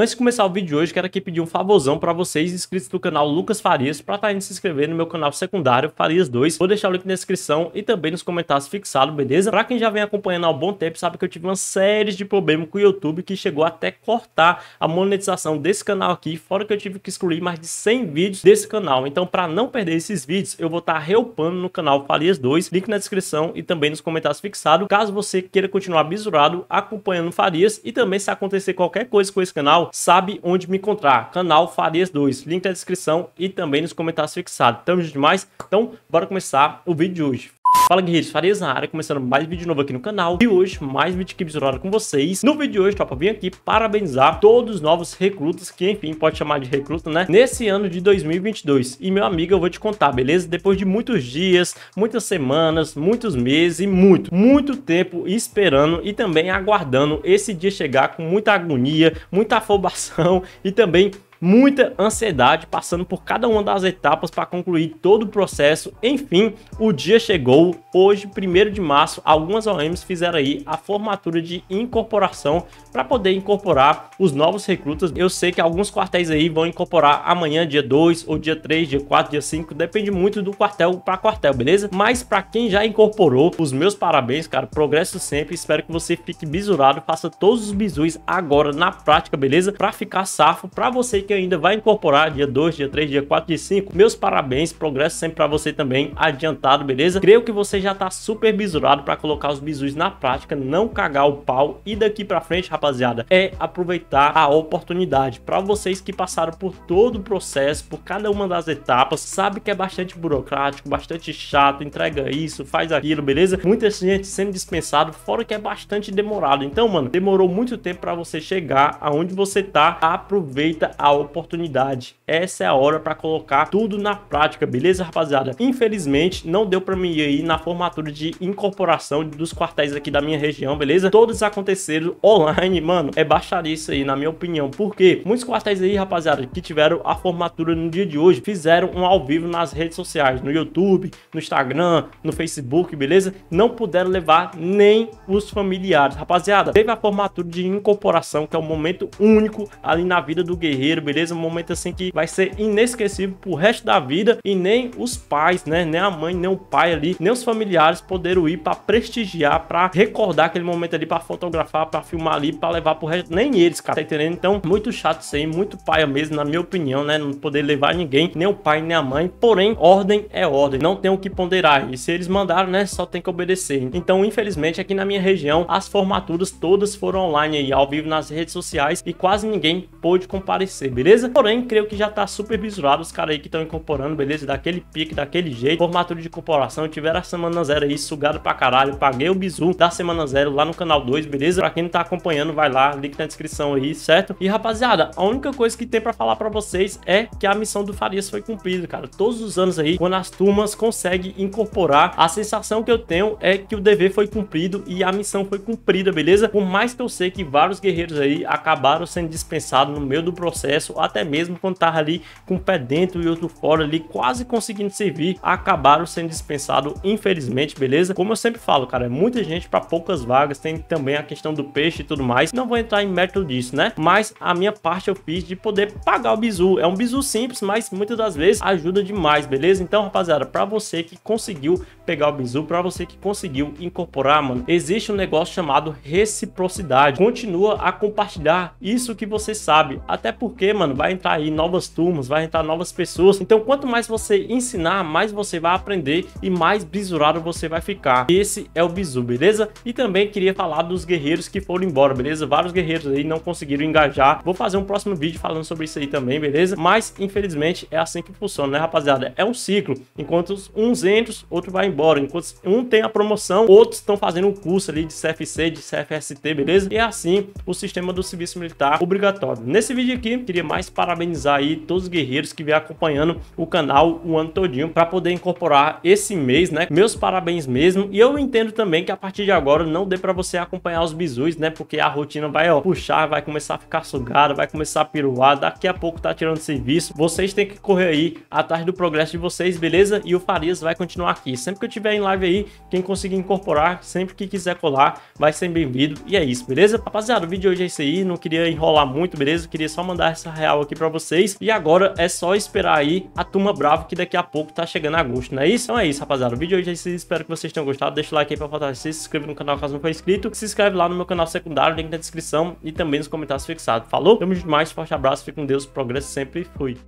Antes de começar o vídeo de hoje, quero aqui pedir um favorzão para vocês inscritos do canal Lucas Farias para tá indo se inscrever no meu canal secundário Farias 2. Vou deixar o link na descrição e também nos comentários fixado, beleza? Para quem já vem acompanhando há um bom tempo, sabe que eu tive uma série de problemas com o YouTube que chegou até cortar a monetização desse canal aqui, fora que eu tive que excluir mais de 100 vídeos desse canal. Então, para não perder esses vídeos, eu vou estar tá reupando no canal Farias 2, link na descrição e também nos comentários fixado, caso você queira continuar bisurado acompanhando Farias e também se acontecer qualquer coisa com esse canal, sabe onde me encontrar. Canal Farias 2, link na descrição e também nos comentários fixados. Tamo junto demais, então bora começar o vídeo de hoje. Fala guerreiros, Farias na área, começando mais vídeo novo aqui no canal E hoje, mais vídeo aqui Zorada com vocês No vídeo de hoje, tropa, vim aqui parabenizar todos os novos recrutas Que enfim, pode chamar de recruta, né? Nesse ano de 2022 E meu amigo, eu vou te contar, beleza? Depois de muitos dias, muitas semanas, muitos meses e muito, muito tempo esperando E também aguardando esse dia chegar com muita agonia, muita afobação E também muita ansiedade, passando por cada uma das etapas para concluir todo o processo. Enfim, o dia chegou. Hoje, 1 de março, algumas OMs fizeram aí a formatura de incorporação para poder incorporar os novos recrutas. Eu sei que alguns quartéis aí vão incorporar amanhã, dia 2 ou dia 3, dia 4, dia 5, depende muito do quartel para quartel, beleza? Mas para quem já incorporou, os meus parabéns, cara, progresso sempre. Espero que você fique bisurado, faça todos os bisus agora na prática, beleza? Para ficar safo, para você que ainda vai incorporar dia 2, dia 3, dia 4, dia 5, meus parabéns, progresso sempre para você também, adiantado, beleza? Creio que você já tá super bisurado para colocar os bisus na prática, não cagar o pau e daqui para frente, rapaziada, é aproveitar a oportunidade. Para vocês que passaram por todo o processo, por cada uma das etapas, sabe que é bastante burocrático, bastante chato, entrega isso, faz aquilo, beleza? Muita gente sendo dispensado, fora que é bastante demorado. Então, mano, demorou muito tempo para você chegar aonde você tá. Aproveita a oportunidade. Essa é a hora para colocar tudo na prática, beleza, rapaziada? Infelizmente, não deu para mim ir na formatura de incorporação dos quartéis aqui da minha região, beleza? Todos aconteceram online, mano. É baixaria isso aí, na minha opinião. Porque muitos quartéis aí, rapaziada, que tiveram a formatura no dia de hoje, fizeram um ao vivo nas redes sociais, no YouTube, no Instagram, no Facebook, beleza? Não puderam levar nem os familiares. Rapaziada, teve a formatura de incorporação, que é um momento único ali na vida do guerreiro, beleza? Um momento assim que vai ser inesquecível pro resto da vida e nem os pais, né? Nem a mãe, nem o pai ali, nem os familiares poderão ir para prestigiar, para recordar aquele momento ali, para fotografar, para filmar ali, para levar pro resto. Nem eles, cara, tá entendendo? Então, muito chato isso aí, muito paia mesmo, na minha opinião, né? Não poder levar ninguém, nem o pai, nem a mãe. Porém, ordem é ordem, não tem o que ponderar. E se eles mandaram, né? Só tem que obedecer. Então, infelizmente, aqui na minha região, as formaturas todas foram online aí, ao vivo nas redes sociais e quase ninguém pôde comparecer, beleza? Porém, creio que já tá super bisurado os caras aí que estão incorporando, beleza? Daquele pique, daquele jeito, formatura de incorporação, tiveram a semana zero aí sugado pra caralho, paguei o bizu da semana zero lá no canal 2, beleza? Pra quem não tá acompanhando, vai lá, link na descrição aí, certo? E rapaziada, a única coisa que tem pra falar pra vocês é que a missão do Farias foi cumprida, cara. Todos os anos aí, quando as turmas conseguem incorporar, a sensação que eu tenho é que o dever foi cumprido e a missão foi cumprida, beleza? Por mais que eu sei que vários guerreiros aí acabaram sendo dispensados no meio do processo, até mesmo quando estava ali com um pé dentro e outro fora ali, quase conseguindo servir, acabaram sendo dispensados, infelizmente, beleza? Como eu sempre falo, cara, é muita gente para poucas vagas, tem também a questão do peixe e tudo mais. Não vou entrar em mérito disso, né? Mas a minha parte eu fiz de poder pagar o bizu. É um bizu simples, mas muitas das vezes ajuda demais, beleza? Então, rapaziada, para você que conseguiu pegar o bizu, para você que conseguiu incorporar, mano, existe um negócio chamado reciprocidade. Continua a compartilhar isso que você sabe, até porque porque, mano, vai entrar aí novas turmas, vai entrar novas pessoas. Então, quanto mais você ensinar, mais você vai aprender e mais bisurado você vai ficar. Esse é o bizu, beleza? E também queria falar dos guerreiros que foram embora, beleza? Vários guerreiros aí não conseguiram engajar. Vou fazer um próximo vídeo falando sobre isso aí também, beleza? Mas, infelizmente, é assim que funciona, né, rapaziada? É um ciclo. Enquanto uns entram, outro vai embora. Enquanto um tem a promoção, outros estão fazendo um curso ali de CFC, de CFST, beleza? E é assim o sistema do serviço militar obrigatório. Nesse vídeo aqui, queria demais parabenizar aí todos os guerreiros que vem acompanhando o canal o ano todinho para poder incorporar esse mês, né? Meus parabéns mesmo. E eu entendo também que a partir de agora não dê para você acompanhar os bisus, né? Porque a rotina vai ó, puxar, vai começar a ficar sugada, vai começar a piruar, daqui a pouco tá tirando serviço. Vocês têm que correr aí atrás do progresso de vocês, beleza? E o Farias vai continuar aqui. Sempre que eu tiver em live aí, quem conseguir incorporar, sempre que quiser colar, vai ser bem-vindo. E é isso, beleza? Rapaziada, o vídeo de hoje é esse aí. Não queria enrolar muito, beleza? Eu queria só mandar essa real aqui pra vocês. E agora é só esperar aí a turma brava que daqui a pouco tá chegando a agosto, não é isso? Então é isso, rapaziada. O vídeo de hoje é esse. Espero que vocês tenham gostado. Deixa o like aí pra fortalecer. Se inscreve no canal caso não for inscrito. Se inscreve lá no meu canal secundário, link na descrição e também nos comentários fixados. Falou? Tamo junto mais, forte abraço, fique com Deus, progresso sempre e fui.